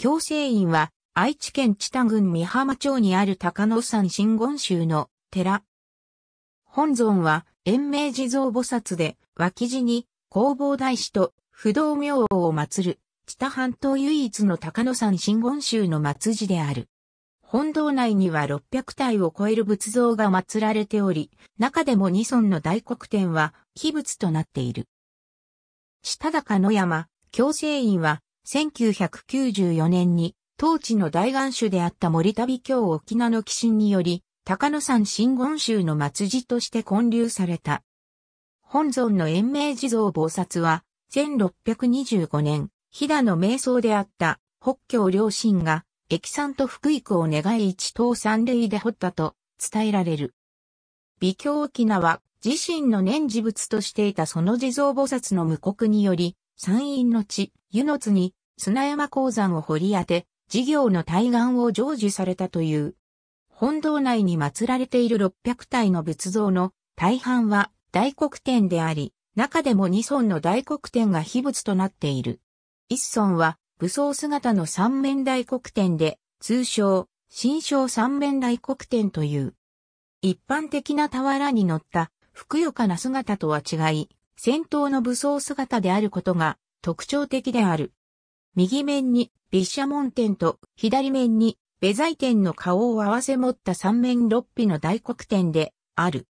共生院は愛知県知多郡美浜町にある高野山真言宗の寺。本尊は延命地蔵菩薩で脇地に弘法大師と不動明王を祀る知多半島唯一の高野山真言宗の末寺である。本堂内には600体を超える仏像が祀られており、中でも二尊の大黒天は秘仏となっている。下高野山、共生院は1994年に当地の大岩主であった森旅京沖縄の寄進により、高野山真言宗の末寺として建立された。本尊の延命地蔵菩薩は、1625年、飛騨の瞑想であった北京両親が、駅山と福育を願い一等三類で掘ったと伝えられる。美京沖縄自身の念事物としていたその地蔵菩薩の無国により、山陰の地、湯の津に砂山鉱山を掘り当て、事業の対岸を成就されたという。本堂内に祀られている600体の仏像の大半は大黒天であり、中でも2尊の大黒天が秘仏となっている。1尊は武装姿の三面大黒天で、通称、新章三面大黒天という。一般的な俵に乗ったふくよかな姿とは違い、戦闘の武装姿であることが特徴的である。右面に毘沙門店と左面にベザイ天の顔を合わせ持った三面六臂の大黒天である。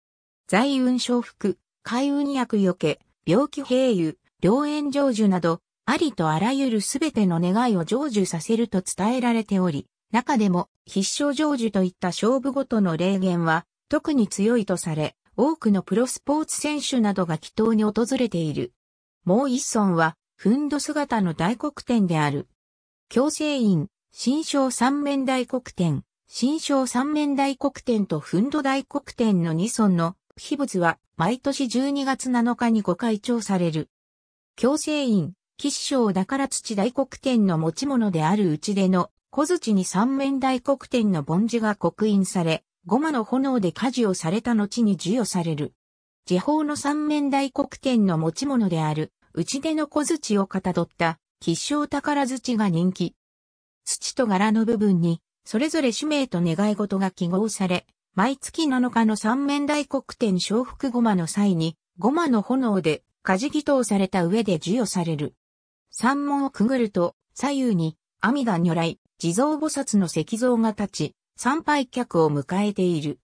財運昇福、海運薬除け、病気併誘、良縁成就など、ありとあらゆるすべての願いを成就させると伝えられており、中でも必勝成就といった勝負ごとの霊言は特に強いとされ、多くのプロスポーツ選手などが祈祷に訪れている。もう一村はふんど姿の大黒天である。強制院、新章三面大黒天、新章三面大黒天とふんど大黒天の二尊の秘仏は毎年12月7日にご開帳される。強制院、吉祥だから土大黒天の持ち物であるうちでの小槌に三面大黒天の盆地が刻印され、ゴマの炎で火事をされた後に授与される。自宝の三面大黒天の持ち物である内出の小槌をかたどった吉祥宝槌が人気。土と柄の部分に、それぞれ使命と願い事が記号され、毎月7日の三面大黒天小福ごまの際に、ごまの炎で、火事祈祷された上で授与される。三門をくぐると、左右に、阿弥陀如来、地蔵菩薩の石像が立ち、参拝客を迎えている。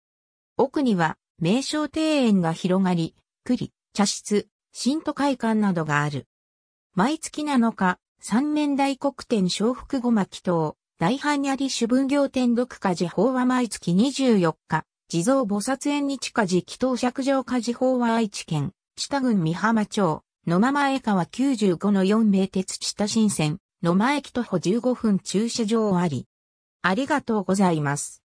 奥には、名称庭園が広がり、栗、茶室、新都会館などがある。毎月7日、三面大黒天小福後巻等、大あり主分行天読家寺法は毎月24日、地蔵菩薩園日家寺祈祷釈上家寺法は愛知県、下郡美浜町、野間前川95の4名鉄下新線、野間駅徒歩15分駐車場あり。ありがとうございます。